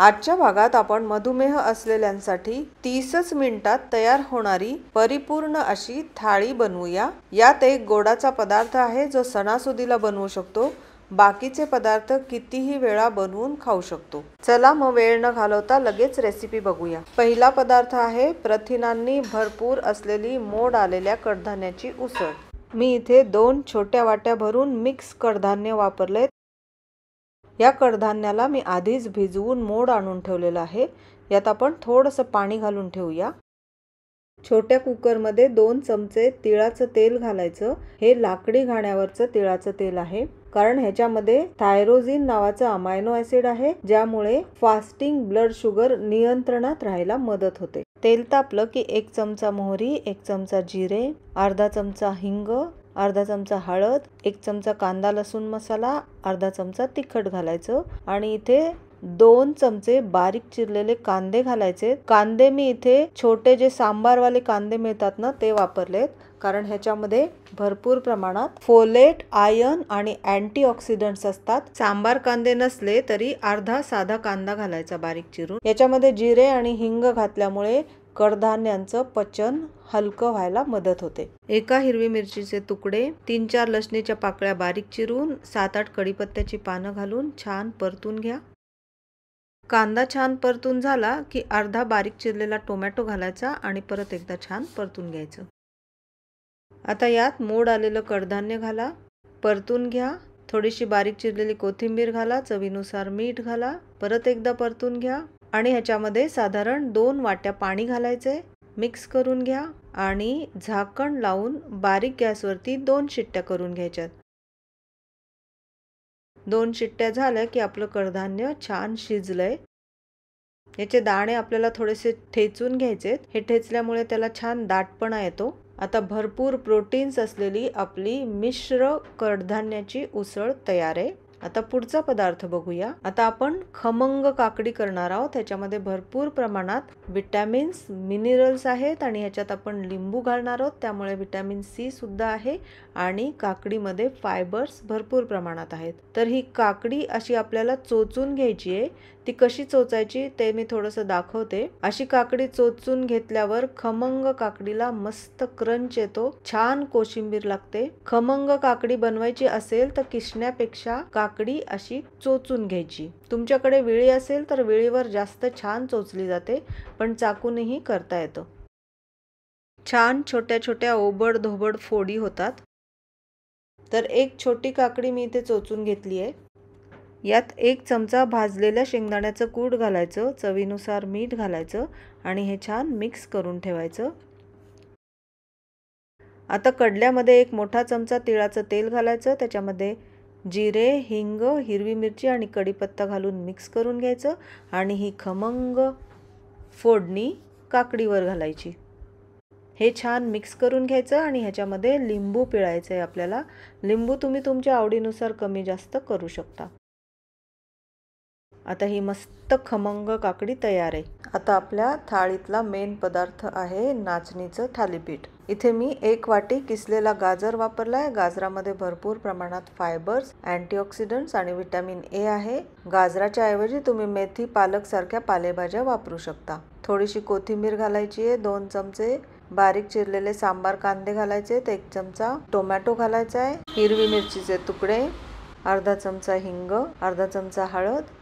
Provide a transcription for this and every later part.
आजच्या भागात आपण मधुमेह असलेल्यांसाठी तीसच मिनिटात तयार होणारी परिपूर्ण अशी थाळी बनवूया यात एक गोडाचा पदार्थ आहे जो सणासुदीला बनवू शकतो बाकीचे पदार्थ कितीही वेळा बनवून खाऊ शकतो चला मग वेळ न घालवता लगेच रेसिपी बघूया पहिला पदार्थ आहे प्रथिनांनी भरपूर असलेली मोड आलेल्या कडधान्याची उसळ मी इथे दोन छोट्या वाट्या भरून मिक्स कडधान्य वापरले या कडधान्याला मी आधीच भिजवून मोड आणून ठेवलेलं आहे यात आपण थोडंसं पाणी घालून ठेवूया छोट्या कुकरमध्ये दोन चमचे तिळाचं तेल घालायचं हे लाकडी घाण्यावरचं तिळाचं तेल आहे कारण ह्याच्यामध्ये थायरोझिन नावाचं अमायनो ऍसिड आहे ज्यामुळे फास्टिंग ब्लड शुगर नियंत्रणात राहायला मदत होते तेल तापलं की एक चमचा मोहरी एक चमचा जिरे अर्धा चमचा हिंग अर्धा चमचा हळद एक चमचा कांदा लसूण मसाला अर्धा चमचा तिखट घालायचं आणि इथे दोन चमचे बारीक चिरलेले कांदे घालायचे कांदे मी इथे छोटे जे सांबारवाले कांदे मिळतात ना ते वापरलेत कारण ह्याच्यामध्ये भरपूर प्रमाणात फोलेट आयर्न आणि अँटीऑक्सिडंट्स असतात सांबार कांदे नसले तरी अर्धा साधा कांदा घालायचा बारीक चिरून याच्यामध्ये जिरे आणि हिंग घातल्यामुळे कडधान्यांचं पचन हलकं व्हायला मदत होते एका हिरवी मिरचीचे तुकडे तीन चार लसणीच्या पाकळ्या बारीक चिरून सात आठ कडीपत्त्याची पानं घालून छान परतून घ्या कांदा छान परतून झाला की अर्धा बारीक चिरलेला टोमॅटो घालायचा आणि परत एकदा छान परतून घ्यायचं आता यात मोड आलेलं कडधान्य घाला परतून घ्या थोडीशी बारीक चिरलेली कोथिंबीर घाला चवीनुसार मीठ घाला परत एकदा परतून घ्या आणि ह्याच्यामध्ये साधारण दोन वाट्या पाणी घालायचे मिक्स करून घ्या आणि झाकण लावून बारीक गॅसवरती दोन शिट्ट्या करून घ्यायच्यात दोन शिट्ट्या झाल्या की आपलं कडधान्य छान शिजलंय याचे दाणे आपल्याला थोडेसे ठेचून घ्यायचे हे ठेचल्यामुळे त्याला छान दाटपणा येतो आता भरपूर प्रोटीन्स असलेली आपली मिश्र कडधान्याची उसळ तयार आहे आता पुढचा पदार्थ बघूया आता आपण खमंग काकडी करणार आहोत ह्याच्यामध्ये भरपूर प्रमाणात विटॅमिन्स मिनरल्स आहेत आणि ह्याच्यात आपण लिंबू घालणार आहोत त्यामुळे विटॅमिन सी सुद्धा आहे आणि काकडीमध्ये फायबर्स भरपूर प्रमाणात आहेत तर ही काकडी अशी आपल्याला चोचून घ्यायची आहे ती कशी चोचायची ते मी थोडंसं दाखवते अशी काकडी चोचून घेतल्यावर खमंग काकडीला मस्त क्रंच येतो छान कोशिंबीर लागते खमंग काकडी बनवायची असेल तर किसण्यापेक्षा काकडी अशी चोचून घ्यायची तुमच्याकडे विळी असेल तर विळीवर जास्त छान चोचली जाते पण चाकूनही करता येतं छान छोट्या छोट्या ओबड धोबड फोडी होतात तर एक छोटी काकडी मी इथे चोचून घेतली आहे यात एक चमचा भाजलेल्या शेंगदाण्याचं कूड घालायचं चवीनुसार मीठ घालायचं आणि हे छान मिक्स करून ठेवायचं आता कडल्यामध्ये एक मोठा चमचा तिळाचं तेल घालायचं त्याच्यामध्ये जिरे हिंग हिरवी मिरची आणि कडीपत्ता घालून मिक्स करून घ्यायचं आणि ही खमंग फोडणी काकडीवर घालायची हे छान मिक्स करून घ्यायचं आणि ह्याच्यामध्ये लिंबू पिळायचं आहे आपल्याला लिंबू तुम्ही तुमच्या आवडीनुसार कमी जास्त करू शकता आता ही मस्त खमंग काकडी तयार आहे आता आपल्या थाळीतला मेन पदार्थ आहे नाचणीचं थालीपीठ इथे मी एक वाटी किसलेला गाजर वापरला आहे गाजरामध्ये भरपूर प्रमाणात फायबर्स अँटीऑक्सिडंट्स आणि व्हिटॅमिन ए आहे गाजराच्या ऐवजी तुम्ही मेथी पालक सारख्या पालेभाज्या वापरू शकता थोडीशी कोथिंबीर घालायची आहे दोन चमचे बारीक चिरलेले सांबार कांदे घालायचे आहेत एक चमचा टोमॅटो घालायचा आहे हिरवी मिरचीचे तुकडे अर्धा चमचा हिंग अर्धा चमचा हळद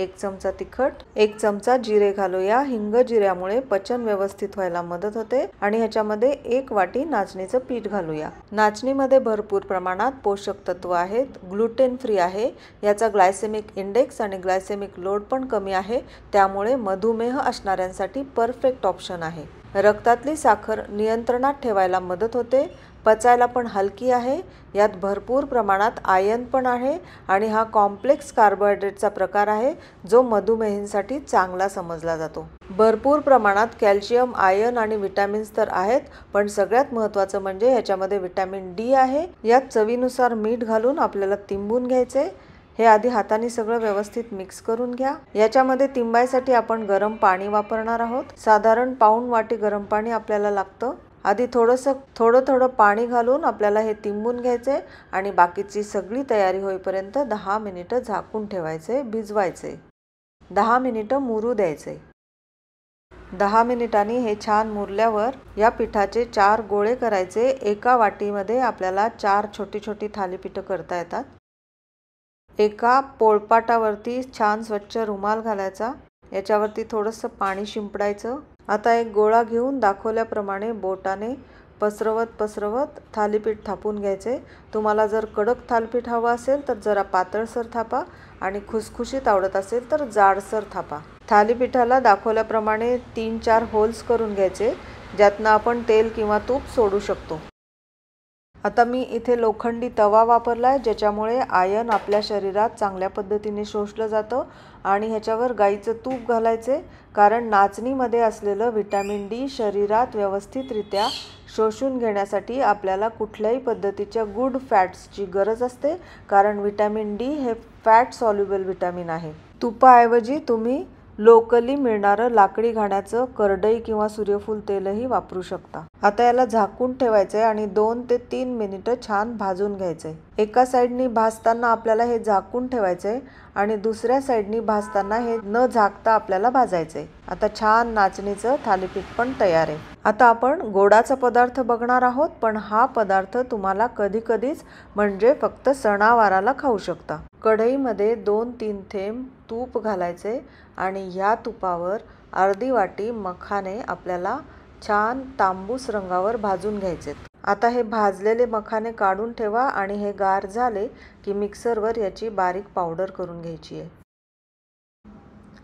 एक चमचा तिखट एक चमचा जिरे घालूया हिंग जिऱ्यामुळे पचन व्यवस्थित व्हायला मदत होते आणि ह्याच्यामध्ये एक वाटी नाचणीचं पीठ घालूया नाचणीमध्ये भरपूर प्रमाणात पोषक तत्व आहेत ग्लुटेन फ्री आहे याचा ग्लायसेमिक इंडेक्स आणि ग्लायसेमिक लोड पण कमी आहे त्यामुळे मधुमेह असणाऱ्यांसाठी परफेक्ट ऑप्शन आहे रक्तातली साखर नियंत्रणात ठेवायला मदत होते पचायला पण हलकी आहे यात भरपूर प्रमाणात आयन पण आहे आणि हा कॉम्प्लेक्स कार्बोहायड्रेटचा प्रकार आहे जो मधुमेहींसाठी चांगला समजला जातो भरपूर प्रमाणात कॅल्शियम आयन आणि व्हिटॅमिन्स तर आहेत पण सगळ्यात महत्त्वाचं म्हणजे ह्याच्यामध्ये व्हिटॅमिन डी आहे यात चवीनुसार मीठ घालून आपल्याला तिंबून घ्यायचे हे आधी हाताने सगळं व्यवस्थित मिक्स करून घ्या याच्यामध्ये तिंबायसाठी आपण गरम पाणी वापरणार आहोत साधारण पाऊण वाटी गरम पाणी आपल्याला लागतं आधी थोडंसं थोडं थोडं पाणी घालून आपल्याला हे तिंबून घ्यायचे आणि बाकीची सगळी तयारी होईपर्यंत दहा मिनिटं झाकून ठेवायचे भिजवायचे दहा मिनिटं मुरू द्यायचे दहा मिनिटांनी हे छान मुरल्यावर या पिठाचे चार गोळे करायचे एका वाटीमध्ये आपल्याला चार छोटी छोटी थालीपीठं करता येतात एका पोळपाटावरती छान स्वच्छ रुमाल घालायचा याच्यावरती थोडंसं पाणी शिंपडायचं आता एक गोळा घेऊन दाखवल्याप्रमाणे बोटाने पसरवत पसरवत थालीपीठ थापून घ्यायचे तुम्हाला जर कडक थालीपीठ हवं असेल तर जरा पातळसर थापा आणि खुसखुशीत आवडत असेल तर जाडसर थापा थालीपीठाला दाखवल्याप्रमाणे तीन चार होल्स करून घ्यायचे ज्यातनं आपण तेल किंवा तूप सोडू शकतो आता मी इथे लोखंडी तवा वापरला आहे ज्याच्यामुळे आयन आपल्या शरीरात चांगल्या पद्धतीने शोषलं जातं आणि ह्याच्यावर गाईचं तूप घालायचे कारण नाचणीमध्ये असलेलं व्हिटॅमिन डी शरीरात व्यवस्थितरित्या शोषून घेण्यासाठी आपल्याला कुठल्याही पद्धतीच्या गुड फॅट्सची गरज असते कारण व्हिटॅमिन डी हे फॅट सॉल्युबल व्हिटॅमिन आहे तुपाऐवजी तुम्ही लोकली मिळणारं लाकडी घाण्याचं करडई किंवा सूर्यफूल तेलही वापरू शकता आता याला झाकून ठेवायचं आहे आणि दोन ते तीन मिनिटं छान भाजून घ्यायचंय एका साईडनी भाजताना आपल्याला हे झाकून ठेवायचंय आणि दुसऱ्या साईडनी भाजताना हे न झाकता आपल्याला भाजायचंय आता छान नाचणीचं थालीपीठ पण तयार आहे आता आपण गोडाचा पदार्थ बघणार आहोत पण हा पदार्थ तुम्हाला कधीकधीच म्हणजे फक्त सणावाराला खाऊ शकता कढईमध्ये दोन तीन थेंब तूप घालायचे आणि ह्या तुपावर अर्धी वाटी मखाने आपल्याला छान तांबूस रंगावर भाजून घ्यायचे आता हे भाजलेले मखाने काढून ठेवा आणि हे गार झाले की मिक्सरवर याची बारीक पावडर करून घ्यायची आहे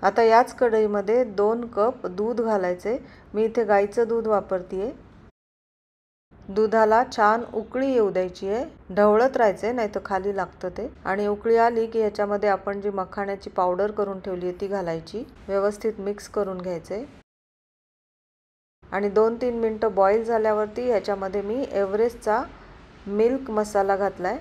आता याच कढईमध्ये दोन कप दूध घालायचे मी इथे गाईचं दूध वापरते दुधाला छान उकळी येऊ द्यायची आहे ढवळत राहायचे नाही तर खाली लागतं ते आणि उकळी आली की याच्यामध्ये आपण जी मखाण्याची पावडर करून ठेवली आहे ती घालायची व्यवस्थित मिक्स करून घ्यायचे आणि दोन तीन मिनटं बॉईल झाल्यावरती ह्याच्यामध्ये मी एव्हरेस्टचा मिल्क मसाला घातला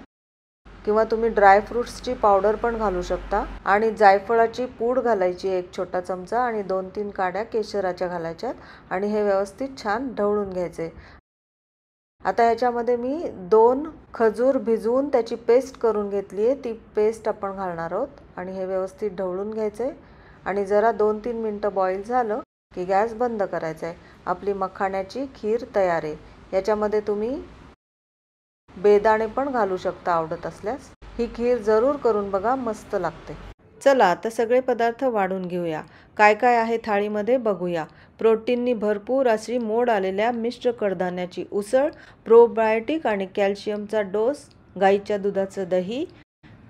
किंवा तुम्ही ड्रायफ्रूट्सची पावडर पण घालू शकता आणि जायफळाची पूड घालायची एक छोटा चमचा आणि दोन तीन काड्या केशराच्या घालायच्यात आणि हे व्यवस्थित छान ढवळून घ्यायचे आता ह्याच्यामध्ये मी दोन खजूर भिजवून त्याची पेस्ट करून घेतली आहे ती पेस्ट आपण घालणार आहोत आणि हे व्यवस्थित ढवळून घ्यायचं आहे आणि जरा दोन तीन मिनटं बॉईल झालं की गॅस बंद करायचा आहे आपली मखाण्याची खीर तयार आहे याच्यामध्ये तुम्ही बेदाणे पण घालू शकता आवडत असल्यास ही खीर जरूर करून बघा मस्त लागते चला तर सगळे पदार्थ वाढून घेऊया काय काय आहे थाळीमध्ये बघूया प्रोटीननी भरपूर अशी मोड आलेल्या मिश्र कडधान्याची उसळ प्रोबायोटिक आणि कॅल्शियमचा डोस गाईच्या दुधाचं दही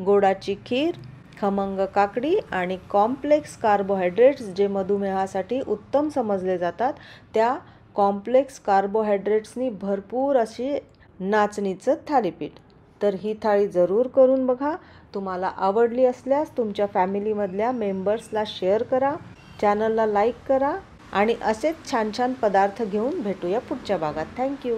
गोडाची खीर खमंग काकडी आणि कॉम्प्लेक्स कार्बोहायड्रेट्स जे मधुमेहासाठी उत्तम समजले जातात त्या कॉम्प्लेक्स कार्बोहायड्रेट्सनी भरपूर अशी नाचणीचं थालीपीठ तर ही थाळी जरूर करून बघा तुम्हाला आवडली असल्यास तुमच्या फॅमिलीमधल्या मेंबर्सला शेअर करा चॅनलला लाईक करा आणि असेच छान छान पदार्थ घेऊन भेटूया पुढच्या भागात थँक्यू